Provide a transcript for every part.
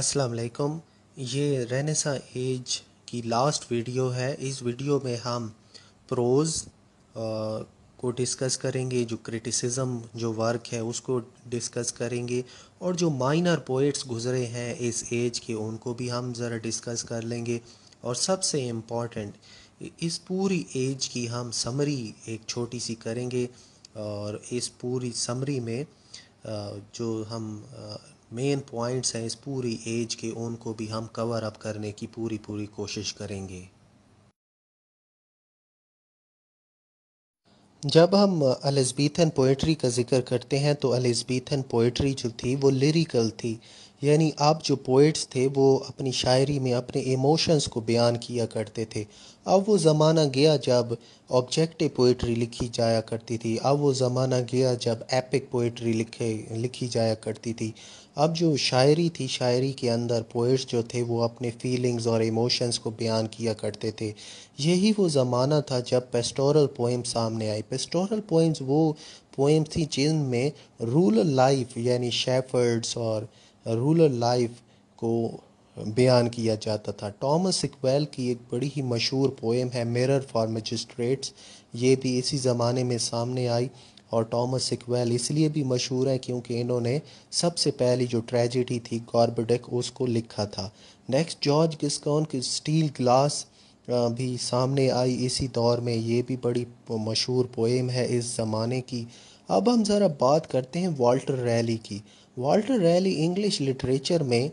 अस्सलाम वालेकुम ये रहनेसा एज की लास्ट वीडियो है इस वीडियो में हम प्रोज़ को डिस्कस करेंगे जो क्रिटिसिज्म जो वर्क है उसको डिस्कस करेंगे और जो माइनर पोइट्स गुजरे हैं इस एज के उनको भी हम ज़रा डिस्कस कर लेंगे और सबसे इम्पॉर्टेंट इस पूरी एज की हम समरी एक छोटी सी करेंगे और इस पूरी समरी में जो हम मेन पॉइंट्स हैं इस पूरी एज के उनको भी हम कवर अप करने की पूरी पूरी कोशिश करेंगे जब हम अलिजबीथन पोइट्री का जिक्र करते हैं तो अलिजबीथन पोइट्री जो थी वो लिरिकल थी यानी आप जो पोइट्स थे वो अपनी शायरी में अपने इमोशंस को बयान किया करते थे अब वो ज़माना गया जब ऑब्जेक्टिव पोइट्री लिखी जाया करती थी अब वो ज़माना गया जब एपिक पोइट्री लिखे लिखी जाया करती थी अब जो शायरी थी शायरी के अंदर पोइट्स जो थे वो अपने फीलिंग्स और इमोशंस को बयान किया करते थे यही वो ज़माना था जब पेस्टोरल पोइम सामने आई पेस्टोरल पोइम्स वो पोइम थी जिनमें रूरल लाइफ यानी शेफर्ड्स और रूरल लाइफ को बयान किया जाता था टॉमस इकबैल की एक बड़ी ही मशहूर पोएम है मिरर फॉर मजिस्ट्रेट्स ये भी इसी ज़माने में सामने आई और टॉमस सिकवेल इसलिए भी मशहूर है क्योंकि इन्होंने सबसे पहली जो ट्रेजिडी थी कॉर्बेडेक उसको लिखा था नेक्स्ट जॉर्ज गिस्कॉन की स्टील ग्लास भी सामने आई इसी दौर में ये भी बड़ी मशहूर पोएम है इस ज़माने की अब हम ज़रा बात करते हैं वाल्टर रैली की वाल्टर रैली इंग्लिश लिटरेचर में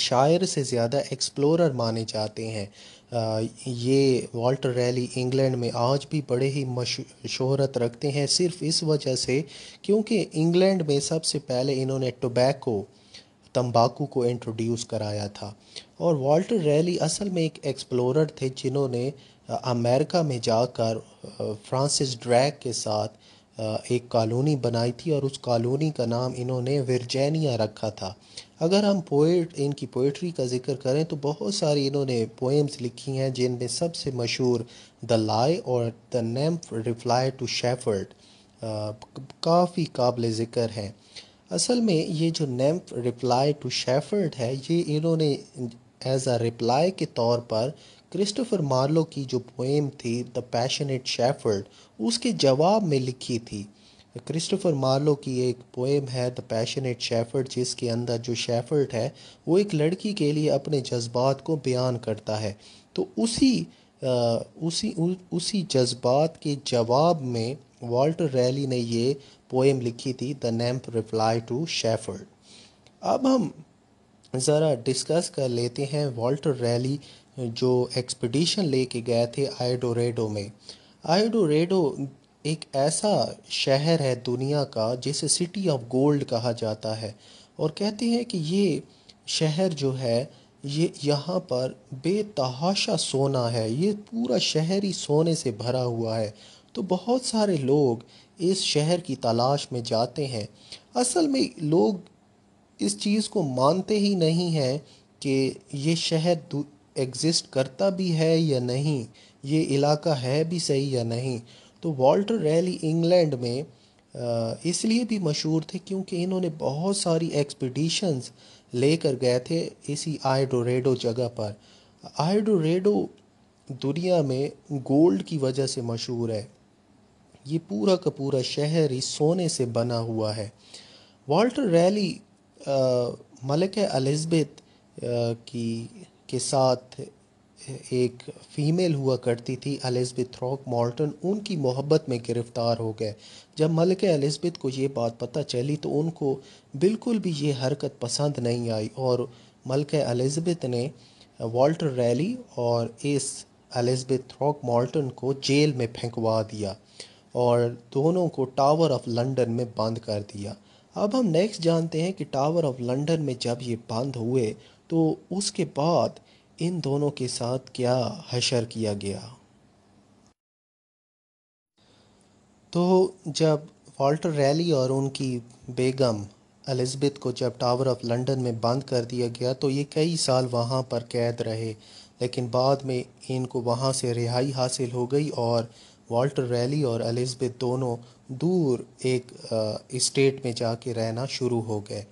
शायर से ज़्यादा एक्सप्लोरर माने जाते हैं ये वॉल्टर रैली इंग्लैंड में आज भी बड़े ही शोहरत रखते हैं सिर्फ इस वजह से क्योंकि इंग्लैंड में सबसे पहले इन्होंने टोबैको तंबाकू को इंट्रोड्यूस कराया था और वाल्टर रैली असल में एक एक्सप्लोरर थे जिन्होंने अमेरिका में जाकर फ्रांसिस ड्रैक के साथ एक कॉलोनी बनाई थी और उस कॉलोनी का नाम इन्होंने वर्जैनिया रखा था अगर हम पोएट इनकी पोइट्री का जिक्र करें तो बहुत सारी इन्होंने पोएम्स लिखी हैं जिनमें सबसे मशहूर द लाई और द नेम रिप्लाई टू शेफर्ड काफ़ी काबिल ज़िक्र हैं असल में ये जो नेम रिप्लाई टू शेफर्ड है ये इन्होंने एज आ रिप्लाई के तौर पर क्रिस्टोफर मार्लो की जो पोएम थी द पैशनेट शेफर्ड उसके जवाब में लिखी थी क्रिस्टोफर मार्लो की एक पोएम है द पैशनेट शेफर्ड जिसके अंदर जो शेफर्ड है वो एक लड़की के लिए अपने जज्बात को बयान करता है तो उसी आ, उसी उ, उसी जज्बात के जवाब में वॉल्टर रैली ने ये पोएम लिखी थी द नेम रिप्लाई टू शेफर्ड अब हम ज़रा डिस्कस कर लेते हैं वॉल्टर रैली जो एक्सपडिशन लेके गए थे आयोडोरेडो में आयोडोरेडो एक ऐसा शहर है दुनिया का जिसे सिटी ऑफ गोल्ड कहा जाता है और कहते हैं कि ये शहर जो है ये यहाँ पर बेतहाशा सोना है ये पूरा शहर ही सोने से भरा हुआ है तो बहुत सारे लोग इस शहर की तलाश में जाते हैं असल में लोग इस चीज़ को मानते ही नहीं हैं कि ये शहर एग्ज़िस्ट करता भी है या नहीं ये इलाका है भी सही या नहीं तो वॉल्टर रैली इंग्लैंड में इसलिए भी मशहूर थे क्योंकि इन्होंने बहुत सारी एक्सपडिशंस लेकर गए थे इसी आइडोरेडो जगह पर आइडोरेडो दुनिया में गोल्ड की वजह से मशहूर है ये पूरा का पूरा शहर ही सोने से बना हुआ है वाल्टर रैली मलिक एलिजबेथ की के साथ एक फ़ीमेल हुआ करती थी एलिजबेथ थ्रॉक मॉल्टन उनकी मोहब्बत में गिरफ़्तार हो गए जब मलिका एलिजबेथ को ये बात पता चली तो उनको बिल्कुल भी ये हरकत पसंद नहीं आई और मलिका एलिजबेथ ने वॉल्टर रैली और इस एलिजबेथ थ्रॉक मॉल्टन को जेल में फेंकवा दिया और दोनों को टावर ऑफ लंदन में बंद कर दिया अब हम नेक्स्ट जानते हैं कि टावर ऑफ लंदन में जब ये बंद हुए तो उसके बाद इन दोनों के साथ क्या हशर किया गया तो जब वाल्टर रैली और उनकी बेगम एलिजबेथ को जब टावर ऑफ लंदन में बंद कर दिया गया तो ये कई साल वहाँ पर कैद रहे लेकिन बाद में इनको वहाँ से रिहाई हासिल हो गई और वाल्टर रैली और एलिजबेथ दोनों दूर एक इस्टेट में जाके रहना शुरू हो गए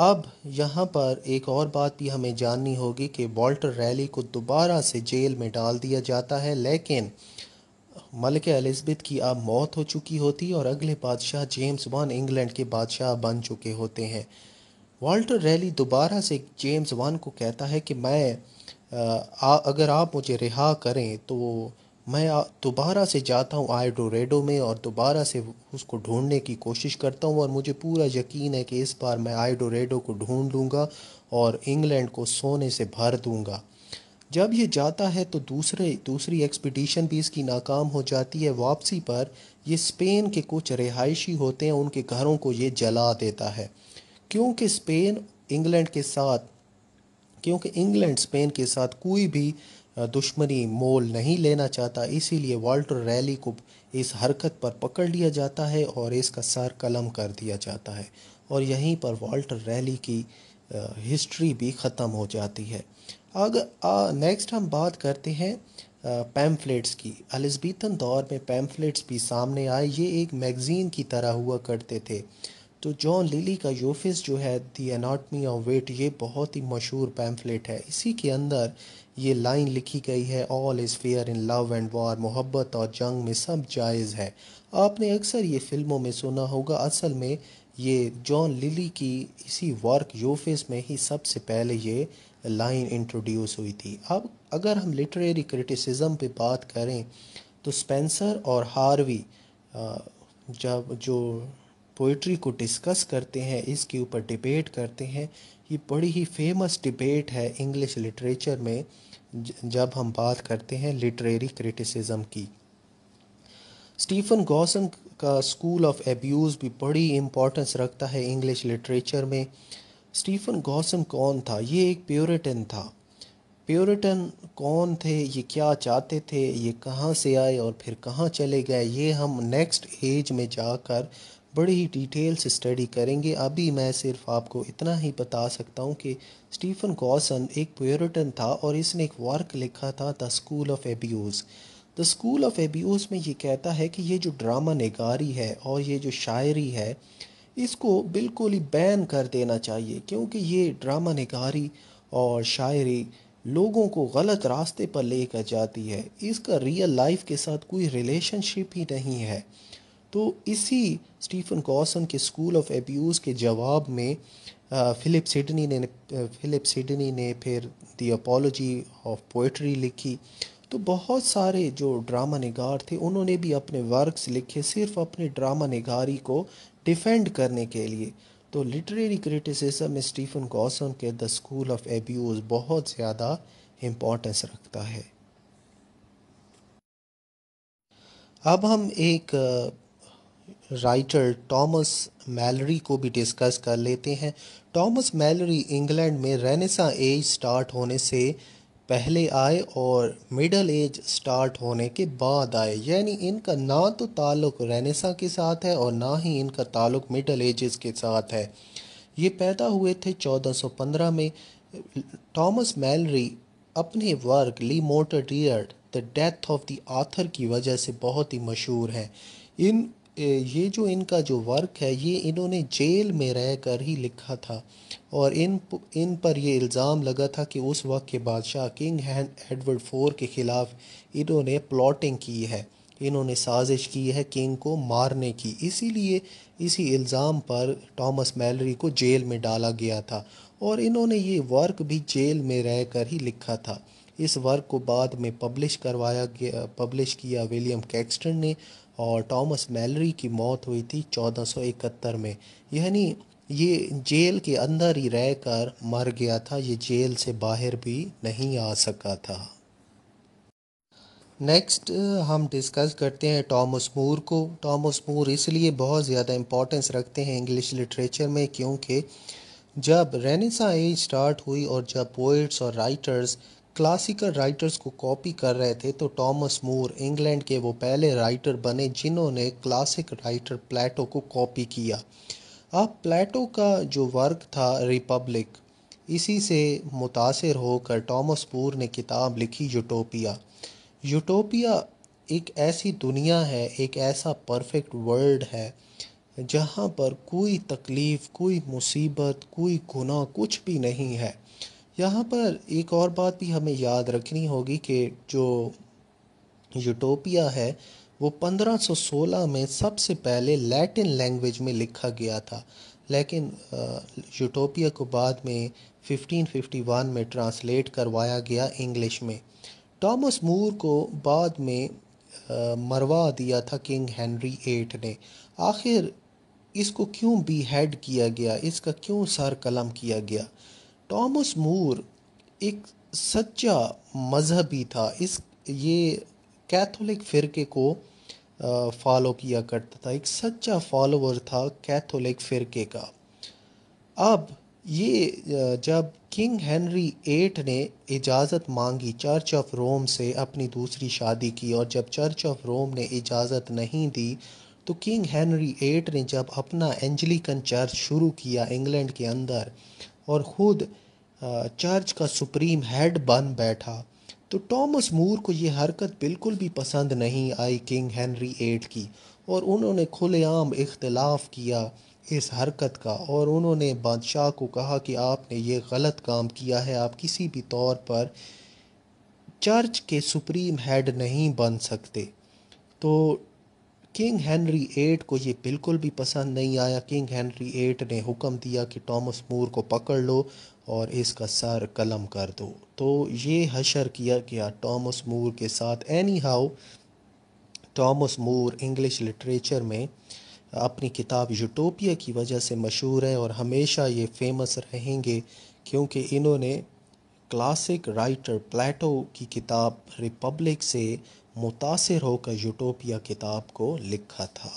अब यहाँ पर एक और बात भी हमें जाननी होगी कि वॉल्टर रैली को दोबारा से जेल में डाल दिया जाता है लेकिन मलिक एलिजबेथ की अब मौत हो चुकी होती और अगले बादशाह जेम्स वन इंग्लैंड के बादशाह बन चुके होते हैं वॉल्टर रैली दोबारा से जेम्स वन को कहता है कि मैं आ, अगर आप मुझे रिहा करें तो मैं दोबारा से जाता हूँ रेडो में और दोबारा से उसको ढूंढने की कोशिश करता हूँ और मुझे पूरा यकीन है कि इस बार मैं रेडो को ढूंढ लूँगा और इंग्लैंड को सोने से भर दूँगा जब ये जाता है तो दूसरे दूसरी एक्सपीडिशन भी इसकी नाकाम हो जाती है वापसी पर ये स्पेन के कुछ रिहायशी होते हैं उनके घरों को ये जला देता है क्योंकि स्पेन इंग्लैंड के साथ क्योंकि इंग्लैंड स्पेन के साथ कोई भी दुश्मनी मोल नहीं लेना चाहता इसीलिए वाल्टर रैली को इस हरकत पर पकड़ लिया जाता है और इसका सर कलम कर दिया जाता है और यहीं पर वाल्टर रैली की हिस्ट्री भी ख़त्म हो जाती है अगर नेक्स्ट हम बात करते हैं पैम्फलेट्स की अलिजबीतन दौर में पैम्फलेट्स भी सामने आए ये एक मैगज़ीन की तरह हुआ करते थे तो जॉन लिली का योफिस जो है दी एनाटमी ऑफ वेट ये बहुत ही मशहूर पैम्फलेट है इसी के अंदर ये लाइन लिखी गई है all is fair in love and war मोहब्बत और जंग में सब जायज़ है आपने अक्सर ये फिल्मों में सुना होगा असल में ये जॉन लिली की इसी वर्क यूफिस में ही सबसे पहले ये लाइन इंट्रोड्यूस हुई थी अब अगर हम लिटरेरी क्रिटिसिज्म पे बात करें तो स्पेंसर और हार्वी जब जो पोइट्री को डिस्कस करते हैं इसके ऊपर डिबेट करते हैं ये बड़ी ही फेमस डिबेट है इंग्लिश लिटरेचर में जब हम बात करते हैं लिटरेरी क्रिटिसिज्म की स्टीफन गौसन का स्कूल ऑफ एब्यूज़ भी बड़ी इम्पोर्टेंस रखता है इंग्लिश लिटरेचर में स्टीफन गौसन कौन था ये एक प्योरिटन था प्योरिटन कौन थे ये क्या चाहते थे ये कहाँ से आए और फिर कहाँ चले गए ये हम नेक्स्ट एज में जाकर बड़ी ही डिटेल से स्टडी करेंगे अभी मैं सिर्फ आपको इतना ही बता सकता हूँ कि स्टीफन कॉसन एक प्योरिटन था और इसने एक वर्क लिखा था the school of abuse the school of abuse में ये कहता है कि ये जो ड्रामा नगारी है और ये जो शायरी है इसको बिल्कुल ही बैन कर देना चाहिए क्योंकि ये ड्रामा नगारी और शायरी लोगों को गलत रास्ते पर लेकर जाती है इसका रियल लाइफ के साथ कोई रिलेशनशिप ही नहीं है तो इसी स्टीफन कॉसन के स्कूल ऑफ एब्यूज़ के जवाब में फ़िलिप सिडनी ने फ़िलिप सिडनी ने फिर दी अपोलॉजी ऑफ पोइट्री लिखी तो बहुत सारे जो ड्रामा नगार थे उन्होंने भी अपने वर्क्स लिखे सिर्फ अपने ड्रामा नगारी को डिफेंड करने के लिए तो लिटरेरी क्रिटिसिज्म में स्टीफन कॉसन के द स्कूल ऑफ एब्यूज़ बहुत ज़्यादा इम्पोर्टेंस रखता है अब हम एक राइटर टॉमस मैलरी को भी डिस्कस कर लेते हैं टॉमस मैलरी इंग्लैंड में रेनेसा एज स्टार्ट होने से पहले आए और मिडल एज स्टार्ट होने के बाद आए यानी इनका ना तो ताल्लुक़ रेनेसा के साथ है और ना ही इनका ताल्लुक़ मिडल एजेस के साथ है ये पैदा हुए थे 1415 में टॉमस मैलरी अपने वर्क ली मोटर d'Arthur the death of the Arthur की वजह से बहुत ही मशहूर हैं इन ये जो इनका जो वर्क है ये इन्होंने जेल में रह कर ही लिखा था और इन इन पर ये इल्ज़ाम लगा था कि उस वक्त के बादशाह किंग एडवर्ड फोर के ख़िलाफ़ इन्होंने प्लॉटिंग की है इन्होंने साजिश की है किंग को मारने की इसीलिए इसी इल्ज़ाम पर टॉमस मेलरी को जेल में डाला गया था और इन्होंने ये वर्क भी जेल में रह कर ही लिखा था इस वर्क को बाद में पब्लिश करवाया गया पब्लिश किया विलियम कैक्सटन ने और टॉमस मैलरी की मौत हुई थी 1471 में यानी ये जेल के अंदर ही रहकर मर गया था ये जेल से बाहर भी नहीं आ सका था नेक्स्ट हम डिस्कस करते हैं टॉमस मूर को टॉमस मूर इसलिए बहुत ज़्यादा इम्पोर्टेंस रखते हैं इंग्लिश लिटरेचर में क्योंकि जब रेनेसा एज स्टार्ट हुई और जब पोइट्स और राइटर्स क्लासिकल राइटर्स को कॉपी कर रहे थे तो टॉमस मूर इंग्लैंड के वो पहले राइटर बने जिन्होंने क्लासिक राइटर प्लेटो को कॉपी किया अब प्लेटो का जो वर्क था रिपब्लिक इसी से मुतासर होकर टॉमस मूर ने किताब लिखी यूटोपिया यूटोपिया एक ऐसी दुनिया है एक ऐसा परफेक्ट वर्ल्ड है जहाँ पर कोई तकलीफ़ कोई मुसीबत कोई गुनाह कुछ भी नहीं है यहाँ पर एक और बात भी हमें याद रखनी होगी कि जो यूटोपिया है वो 1516 में सबसे पहले लैटिन लैंग्वेज में लिखा गया था लेकिन यूटोपिया को बाद में 1551 में ट्रांसलेट करवाया गया इंग्लिश में टॉमस मूर को बाद में मरवा दिया था किंग हेनरी एट ने आखिर इसको क्यों बी हेड किया गया इसका क्यों सर कलम किया गया टॉमस मूर एक सच्चा मज़हबी था इस ये कैथोलिक फ़िरके को फॉलो किया करता था एक सच्चा फॉलोअर था कैथोलिक फ़िरके का अब ये जब किंग हेनरी एट ने इजाज़त मांगी चर्च ऑफ रोम से अपनी दूसरी शादी की और जब चर्च ऑफ रोम ने इजाज़त नहीं दी तो किंग हेनरी एट ने जब अपना एंजलिकन चर्च शुरू किया इंग्लैंड के अंदर और ख़ुद चर्च का सुप्रीम हेड बन बैठा तो टॉमस मूर को ये हरकत बिल्कुल भी पसंद नहीं आई किंग हेनरी एट की और उन्होंने खुलेआम इख्तलाफ किया इस हरकत का और उन्होंने बादशाह को कहा कि आपने ये गलत काम किया है आप किसी भी तौर पर चर्च के सुप्रीम हेड नहीं बन सकते तो किंग हेनरी एट को ये बिल्कुल भी पसंद नहीं आया किंग हेनरी एट ने हुक्म दिया कि टॉमस मूर को पकड़ लो और इसका सर कलम कर दो तो ये हशर किया गया टॉमस मूर के साथ anyhow Thomas More English literature में अपनी किताब यूटोपिया की वजह से मशहूर है और हमेशा ये फेमस रहेंगे क्योंकि इन्होंने क्लासिक राइटर प्लेटो की किताब रिपब्लिक से मुतासर होकर यूटोपिया किताब को लिखा था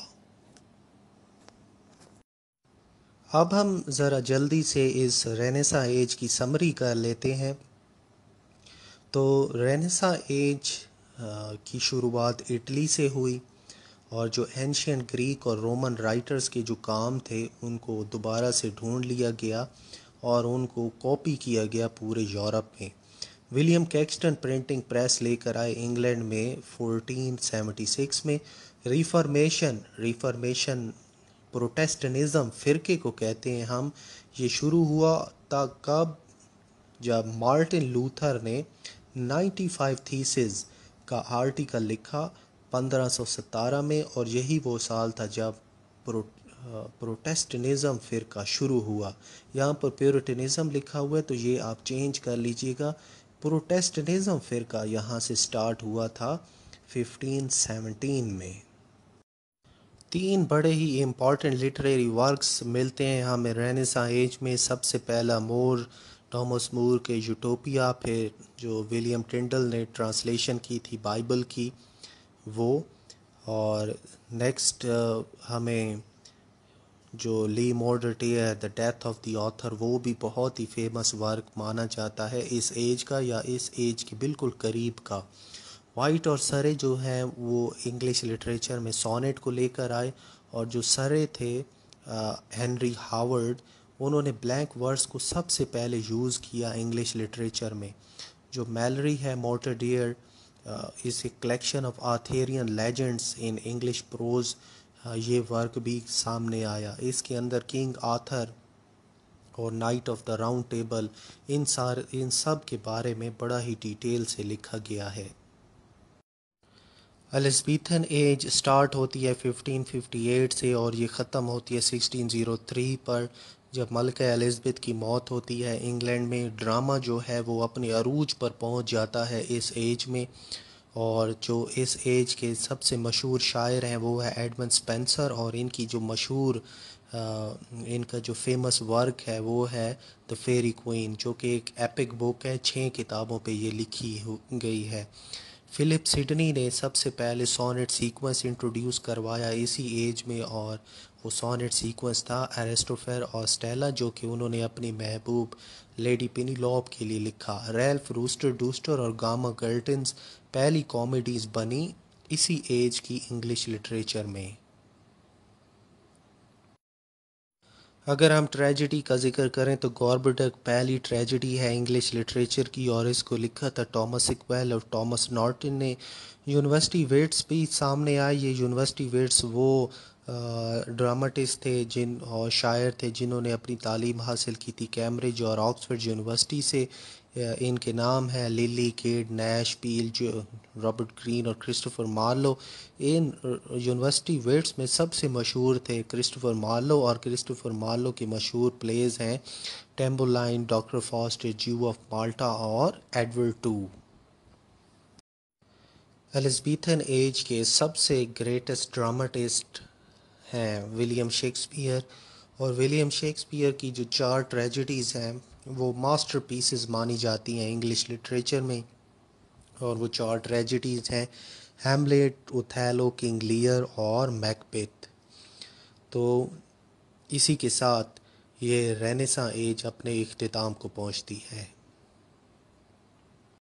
अब हम ज़रा जल्दी से इस रेनेसा एज की समरी कर लेते हैं तो रेनेसा एज की शुरुआत इटली से हुई और जो एंशियन ग्रीक और रोमन राइटर्स के जो काम थे उनको दोबारा से ढूंढ लिया गया और उनको कॉपी किया गया पूरे यूरोप में विलियम कैक्सटन प्रिंटिंग प्रेस लेकर आए इंग्लैंड में 1476 में रिफॉर्मेशन रिफॉर्मेशन प्रोटेस्टनिज़म फ़िरके को कहते हैं हम ये शुरू हुआ था कब जब मार्टिन लूथर ने 95 थीसिस का आर्टिकल लिखा 1517 में और यही वो साल था जब प्रो प्रोटेस्टनिज़म फ़िरका शुरू हुआ यहाँ पर प्योरिटनिज़म लिखा हुआ है तो ये आप चेंज कर लीजिएगा फिर का यहाँ से स्टार्ट हुआ था 1517 में तीन बड़े ही इम्पॉर्टेंट लिटरेरी वर्क्स मिलते हैं हमें रेनेसा एज में सबसे पहला मोर टॉमस मूर के यूटोपिया फिर जो विलियम टिंडल ने ट्रांसलेशन की थी बाइबल की वो और नेक्स्ट uh, हमें जो ली मोडर्टी है the death of the author वो भी बहुत ही फेमस वर्क माना जाता है इस एज का या इस एज के बिल्कुल करीब का वाइट और सरे जो हैं वो इंग्लिश लिटरेचर में सोनेट को लेकर आए और जो सरे थे हेनरी हावर्ड उन्होंने ब्लैंक वर्ड्स को सबसे पहले यूज़ किया इंग्लिश लिटरेचर में जो मेलरी है मोटर d'Arthur is a collection of Arthurian legends in English prose हाँ, ये वर्क भी सामने आया इसके अंदर किंग आथर और knight of the round table इन सार इन सब के बारे में बड़ा ही डिटेल से लिखा गया है एलिजबीथन एज स्टार्ट होती है 1558 से और ये ख़त्म होती है 1603 पर जब मलका एलिजबेथ की मौत होती है इंग्लैंड में ड्रामा जो है वो अपने अरूज पर पहुंच जाता है इस एज में और जो इस एज के सबसे मशहूर शायर हैं वो है एडमन स्पेंसर और इनकी जो मशहूर इनका जो फेमस वर्क है वो है द फेरी क्वीन जो कि एक एपिक बुक है छः किताबों पे ये लिखी गई है फ़िलिप सिडनी ने सबसे पहले सोनेट सीक्वेंस इंट्रोड्यूस करवाया इसी एज में और वो सोनेट सीक्वेंस था एरेस्टोफेर और स्टेला जो कि उन्होंने अपनी महबूब लेडी पिनीलॉप के लिए लिखा रेल्फ रूस्टर डूस्टर और गामा गर्टन्स पहली कॉमेडीज़ बनी इसी एज की इंग्लिश लिटरेचर में अगर हम ट्रेजिडी का जिक्र करें तो गॉर्बडक पहली ट्रेजिडी है इंग्लिश लिटरेचर की और इसको लिखा था टॉमस इक्वेल और टॉमस नॉर्टन ने यूनिवर्सिटी वेट्स भी सामने आई ये यूनिवर्सिटी वेट्स वो ड्रामाटिस्ट थे जिन और शायर थे जिन्होंने अपनी तालीम हासिल की थी कैम्ब्रिज और ऑक्सफर्ड यूनिवर्सिटी से इनके नाम हैं लिली केड नैश पील जो रॉबर्ट ग्रीन और क्रिस्टोफर मार्लो इन यूनिवर्सिटी वेट्स में सबसे मशहूर थे क्रिस्टोफर मार्लो और क्रिस्टोफर मार्लो के मशहूर प्लेज हैं Tamburlaine doctor Faust Jew of Malta और एडवर्ड टू एलिजबीथन एज के सबसे ग्रेटेस्ट ड्रामाटिस्ट हैं विलियम शेक्सपियर और विलियम शेक्सपियर की जो चार ट्रेजिडीज़ हैं वो मास्टर मानी जाती हैं इंग्लिश लिटरेचर में और वो चार ट्रेजिडीज़ हैं हेमलेट उथैलो किंग लियर और मैकबेथ तो इसी के साथ ये रेनेसा एज अपने अख्ताम को पहुंचती है